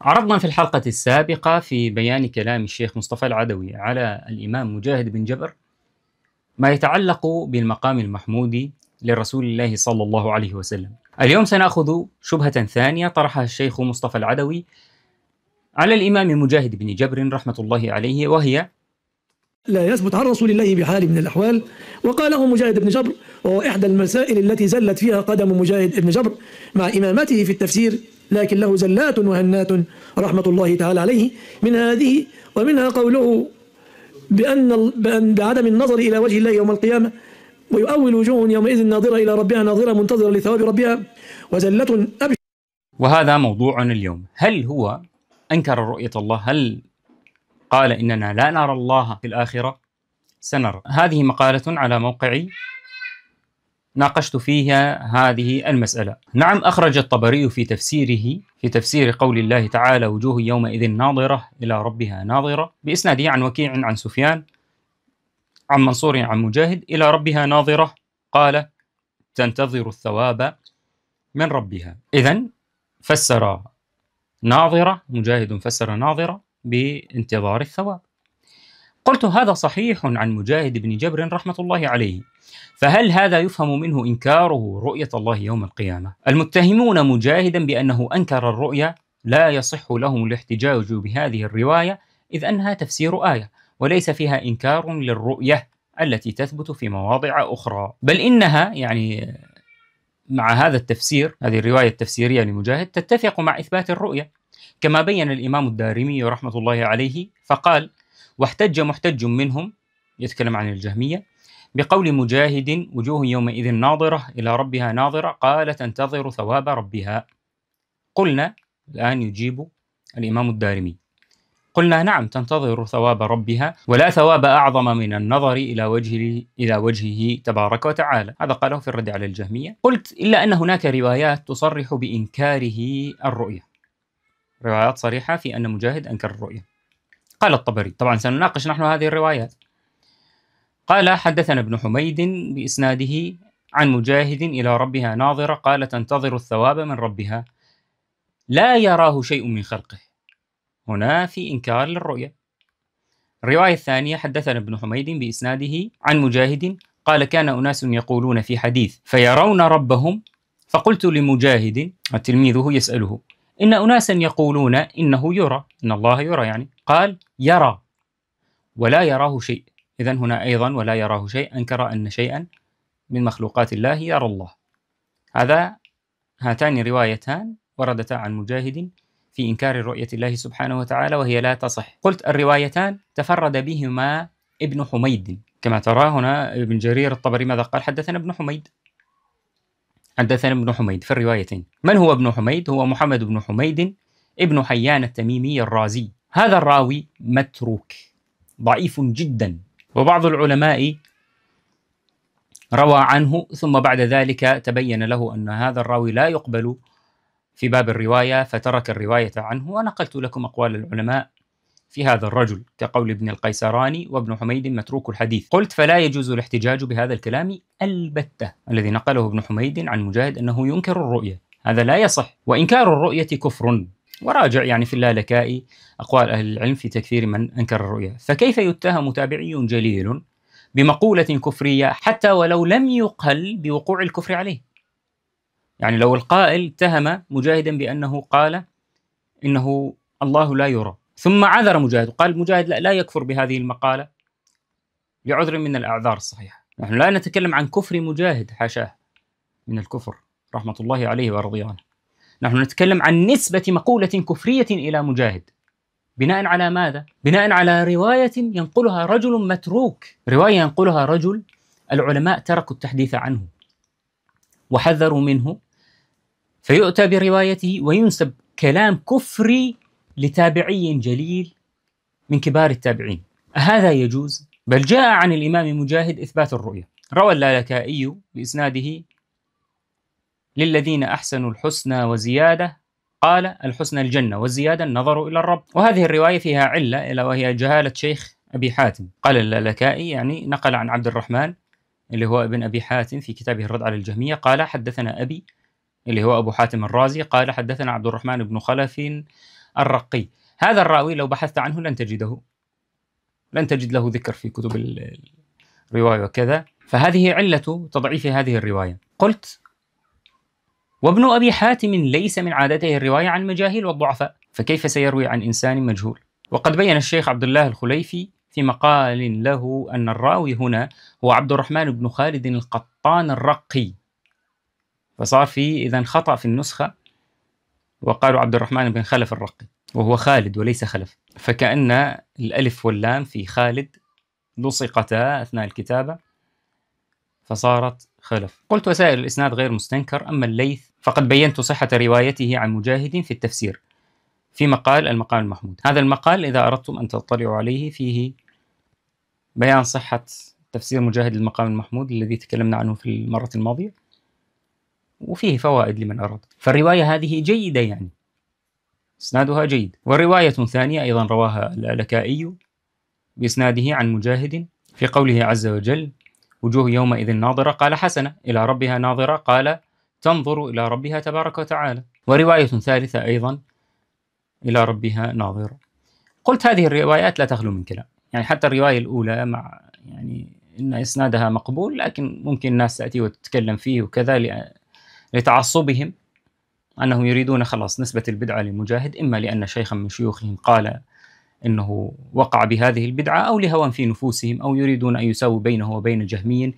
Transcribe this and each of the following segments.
عرضنا في الحلقة السابقة في بيان كلام الشيخ مصطفى العدوي على الإمام مجاهد بن جبر ما يتعلق بالمقام المحمودي لرسول الله صلى الله عليه وسلم. اليوم سناخذ شبهة ثانية طرحها الشيخ مصطفى العدوي على الإمام مجاهد بن جبر رحمة الله عليه وهي لا يثبت عن رسول الله بحال من الأحوال وقاله مجاهد بن جبر وهو إحدى المسائل التي زلت فيها قدم مجاهد بن جبر مع إمامته في التفسير لكن له زلات وهنات رحمة الله تعالى عليه من هذه ومنها قوله بأن, بأن بعدم النظر إلى وجه الله يوم القيامة ويؤول وجوه يومئذ ناظرة إلى ربها ناظرة منتظرة لثواب ربها وزلة أبشر وهذا موضوعنا اليوم هل هو أنكر رؤية الله هل قال إننا لا نرى الله في الآخرة سنرى هذه مقالة على موقعي ناقشت فيها هذه المسألة نعم أخرج الطبري في تفسيره في تفسير قول الله تعالى وجوه يومئذ ناظرة إلى ربها ناظرة بإسناده عن وكيع عن سفيان عن منصور عن مجاهد إلى ربها ناظرة قال تنتظر الثواب من ربها إذا فسر ناظرة مجاهد فسر ناظرة بانتظار الثواب قلت هذا صحيح عن مجاهد بن جبر رحمه الله عليه فهل هذا يفهم منه انكاره رؤيه الله يوم القيامه المتهمون مجاهدا بانه انكر الرؤيه لا يصح لهم الاحتجاج بهذه الروايه اذ انها تفسير ايه وليس فيها انكار للرؤيه التي تثبت في مواضع اخرى بل انها يعني مع هذا التفسير هذه الروايه التفسيريه لمجاهد تتفق مع اثبات الرؤيه كما بين الامام الدارمي رحمه الله عليه فقال واحتج محتج منهم يتكلم عن الجهمية بقول مجاهد وجوه يومئذ ناظرة إلى ربها ناظرة قال تنتظر ثواب ربها قلنا الآن يجيب الإمام الدارمي قلنا نعم تنتظر ثواب ربها ولا ثواب أعظم من النظر إلى وجهه إلى وجهه تبارك وتعالى هذا قاله في الرد على الجهمية قلت إلا أن هناك روايات تصرح بإنكاره الرؤية روايات صريحة في أن مجاهد أنكر الرؤية قال الطبري طبعا سنناقش نحن هذه الروايات قال حدثنا ابن حميد بإسناده عن مجاهد إلى ربها ناظرة قال تنتظر الثواب من ربها لا يراه شيء من خلقه هنا في إنكار للرؤية الرواية الثانية حدثنا ابن حميد بإسناده عن مجاهد قال كان أناس يقولون في حديث فيرون ربهم فقلت لمجاهد تلميذه يسأله إن أناسا يقولون إنه يرى إن الله يرى يعني قال يرى ولا يراه شيء إذا هنا أيضا ولا يراه شيء أنكر أن شيئا من مخلوقات الله يرى الله هذا هاتان روايتان وردتا عن مجاهد في إنكار رؤية الله سبحانه وتعالى وهي لا تصح قلت الروايتان تفرد بهما ابن حميد كما ترى هنا ابن جرير الطبري ماذا قال حدثنا ابن حميد حدثنا ابن حميد في الروايتين من هو ابن حميد؟ هو محمد بن حميد ابن حيان التميمي الرازي هذا الراوي متروك ضعيف جدا وبعض العلماء روى عنه ثم بعد ذلك تبين له أن هذا الراوي لا يقبل في باب الرواية فترك الرواية عنه ونقلت لكم أقوال العلماء في هذا الرجل كقول ابن القيسراني وابن حميد متروك الحديث قلت فلا يجوز الاحتجاج بهذا الكلام البتة الذي نقله ابن حميد عن مجاهد أنه ينكر الرؤية هذا لا يصح وإنكار الرؤية كفر وراجع يعني في اللالكاء أقوال أهل العلم في تكفير من أنكر الرؤية فكيف يتهم تابعي جليل بمقولة كفرية حتى ولو لم يقل بوقوع الكفر عليه يعني لو القائل اتهم مجاهدا بأنه قال إنه الله لا يرى ثم عذر مجاهد وقال مجاهد لا, لا يكفر بهذه المقالة لعذر من الأعذار الصحيحة نحن لا نتكلم عن كفر مجاهد حاشاه من الكفر رحمة الله عليه ورضي عنه نحن نتكلم عن نسبة مقولة كفرية إلى مجاهد بناء على ماذا؟ بناء على رواية ينقلها رجل متروك رواية ينقلها رجل العلماء تركوا التحديث عنه وحذروا منه فيؤتى بروايته وينسب كلام كفري لتابعي جليل من كبار التابعين هذا يجوز بل جاء عن الإمام مجاهد إثبات الرؤية روى اللالكائي بإسناده للذين أحسنوا الحسنى وزيادة قال الحسنى الجنة والزيادة النظر إلى الرب وهذه الرواية فيها علة إلا وهي جهالة شيخ أبي حاتم قال اللالكائي يعني نقل عن عبد الرحمن اللي هو ابن أبي حاتم في كتابه الرد على الجهمية قال حدثنا أبي اللي هو أبو حاتم الرازي قال حدثنا عبد الرحمن بن خلف الرقي هذا الراوي لو بحثت عنه لن تجده لن تجد له ذكر في كتب الرواية وكذا فهذه علة تضعيف هذه الرواية قلت وابن أبي حاتم ليس من عادته الرواية عن المجاهيل والضعفاء فكيف سيروي عن إنسان مجهول وقد بين الشيخ عبد الله الخليفي في مقال له أن الراوي هنا هو عبد الرحمن بن خالد القطان الرقي فصار في إذا خطأ في النسخة وقالوا عبد الرحمن بن خلف الرقي وهو خالد وليس خلف فكأن الألف واللام في خالد لصقتا أثناء الكتابة فصارت خلف قلت وسائل الإسناد غير مستنكر أما الليث فقد بينت صحة روايته عن مجاهد في التفسير في مقال المقال المحمود هذا المقال إذا أردتم أن تطلعوا عليه فيه بيان صحة تفسير مجاهد المقام المحمود الذي تكلمنا عنه في المرة الماضية وفيه فوائد لمن أراد فالرواية هذه جيدة يعني إسنادها جيد ورواية ثانية أيضا رواها الألكائي بإسناده عن مجاهد في قوله عز وجل وجوه يومئذ ناظرة قال حسنة إلى ربها ناظرة قال تنظر إلى ربها تبارك وتعالى ورواية ثالثة أيضا إلى ربها ناظرة قلت هذه الروايات لا تخلو من كلام يعني حتى الرواية الأولى مع يعني إن إسنادها مقبول لكن ممكن الناس تأتي وتتكلم فيه وكذا لتعصبهم أنهم يريدون خلاص نسبة البدعة لمجاهد إما لأن شيخا من شيوخهم قال أنه وقع بهذه البدعة أو لهوى في نفوسهم أو يريدون أن يساووا بينه وبين جهمي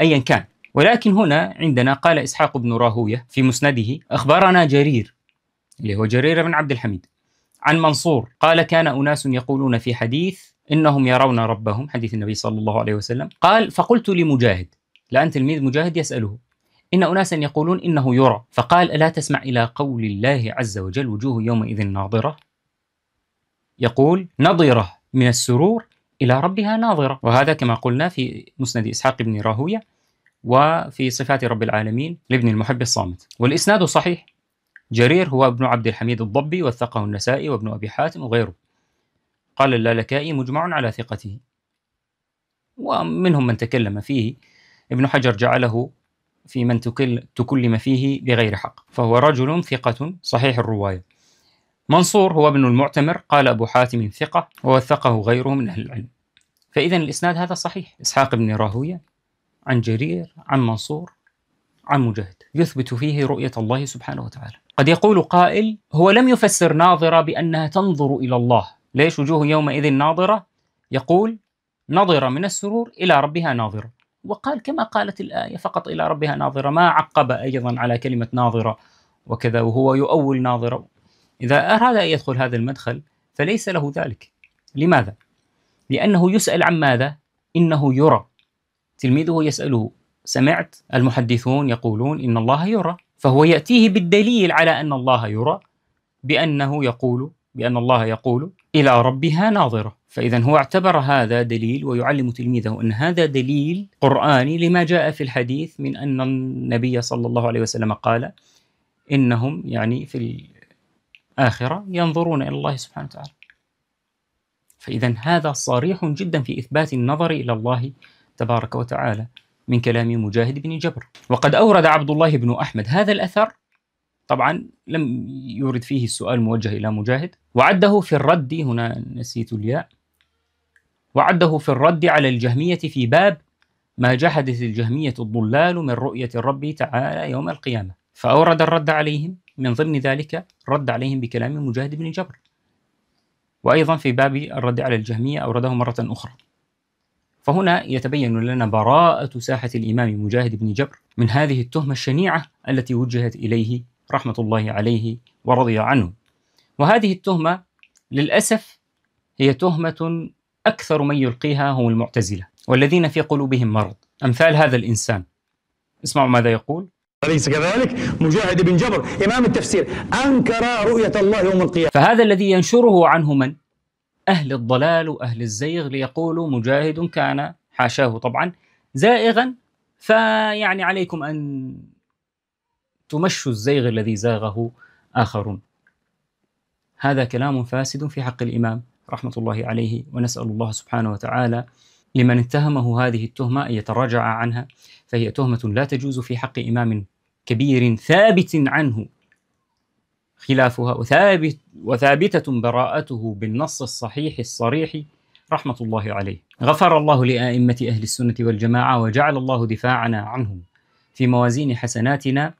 أيا كان ولكن هنا عندنا قال إسحاق بن راهوية في مسنده أخبرنا جرير اللي هو جرير بن عبد الحميد عن منصور قال كان أناس يقولون في حديث إنهم يرون ربهم حديث النبي صلى الله عليه وسلم قال فقلت لمجاهد لأن تلميذ مجاهد يسأله إن أناسا يقولون إنه يرى فقال ألا تسمع إلى قول الله عز وجل وجوه يومئذ ناظرة يقول نظرة من السرور إلى ربها ناظرة وهذا كما قلنا في مسند إسحاق بن راهوية وفي صفات رب العالمين لابن المحب الصامت والإسناد صحيح جرير هو ابن عبد الحميد الضبي وثقه النسائي وابن أبي حاتم وغيره قال اللالكائي مجمع على ثقته ومنهم من تكلم فيه ابن حجر جعله في من تكل تكلم فيه بغير حق فهو رجل ثقة صحيح الرواية منصور هو ابن المعتمر قال أبو حاتم ثقة ووثقه غيره من أهل العلم فإذا الإسناد هذا صحيح إسحاق بن راهوية عن جرير عن منصور عن مجاهد يثبت فيه رؤية الله سبحانه وتعالى قد يقول قائل هو لم يفسر ناظرة بأنها تنظر إلى الله ليش وجوه يومئذ ناظرة يقول نظرة من السرور إلى ربها ناظرة وقال كما قالت الآية فقط إلى ربها ناظرة ما عقب أيضا على كلمة ناظرة وكذا وهو يؤول ناظرة إذا أراد أن يدخل هذا المدخل فليس له ذلك لماذا؟ لأنه يسأل عن ماذا؟ إنه يرى تلميذه يسأله سمعت المحدثون يقولون إن الله يرى فهو يأتيه بالدليل على أن الله يرى بأنه يقول بأن الله يقول إلى ربها ناظرة فإذا هو اعتبر هذا دليل ويعلم تلميذه أن هذا دليل قرآني لما جاء في الحديث من أن النبي صلى الله عليه وسلم قال إنهم يعني في الآخرة ينظرون إلى الله سبحانه وتعالى فإذا هذا صريح جدا في إثبات النظر إلى الله تبارك وتعالى من كلام مجاهد بن جبر وقد أورد عبد الله بن أحمد هذا الأثر طبعا لم يورد فيه السؤال موجه إلى مجاهد وعده في الرد هنا نسيت الياء وعده في الرد على الجهمية في باب ما جحدت الجهمية الضلال من رؤية الرب تعالى يوم القيامة فأورد الرد عليهم من ضمن ذلك رد عليهم بكلام مجاهد بن جبر وأيضا في باب الرد على الجهمية أورده مرة أخرى فهنا يتبين لنا براءة ساحة الإمام مجاهد بن جبر من هذه التهمة الشنيعة التي وجهت إليه رحمة الله عليه ورضي عنه وهذه التهمة للأسف هي تهمة أكثر من يلقيها هم المعتزلة والذين في قلوبهم مرض أمثال هذا الإنسان اسمعوا ماذا يقول أليس كذلك؟ مجاهد بن جبر إمام التفسير أنكر رؤية الله يوم القيامة فهذا الذي ينشره عنه من؟ أهل الضلال وأهل الزيغ ليقولوا مجاهد كان حاشاه طبعا زائغا فيعني عليكم أن تمش الزيغ الذي زاغه آخرون هذا كلام فاسد في حق الإمام رحمة الله عليه ونسأل الله سبحانه وتعالى لمن اتهمه هذه التهمة أن يتراجع عنها فهي تهمة لا تجوز في حق إمام كبير ثابت عنه خلافها وثابت وثابتة براءته بالنص الصحيح الصريح رحمة الله عليه غفر الله لأئمة أهل السنة والجماعة وجعل الله دفاعنا عنهم في موازين حسناتنا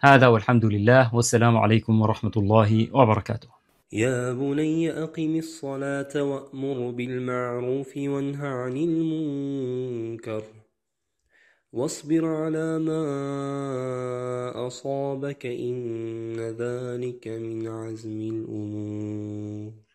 هذا والحمد لله والسلام عليكم ورحمة الله وبركاته يا بني أقم الصلاة وأمر بالمعروف وانه عن المنكر واصبر على ما أصابك إن ذلك من عزم الأمور